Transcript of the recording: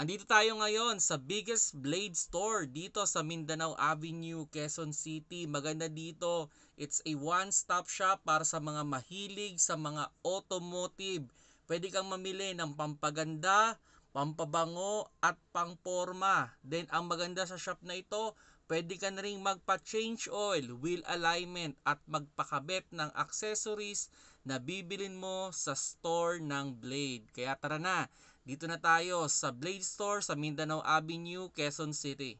Andito tayo ngayon sa biggest blade store dito sa Mindanao Avenue, Quezon City. Maganda dito. It's a one-stop shop para sa mga mahilig sa mga automotive. Pwede kang mamili ng pampaganda, pampabango at pangporma. Then ang maganda sa shop na ito, pwede ka na rin magpa-change oil, wheel alignment at magpakabit ng accessories na bibilin mo sa store ng Blade. Kaya tara na, dito na tayo sa Blade Store sa Mindanao Avenue, Quezon City.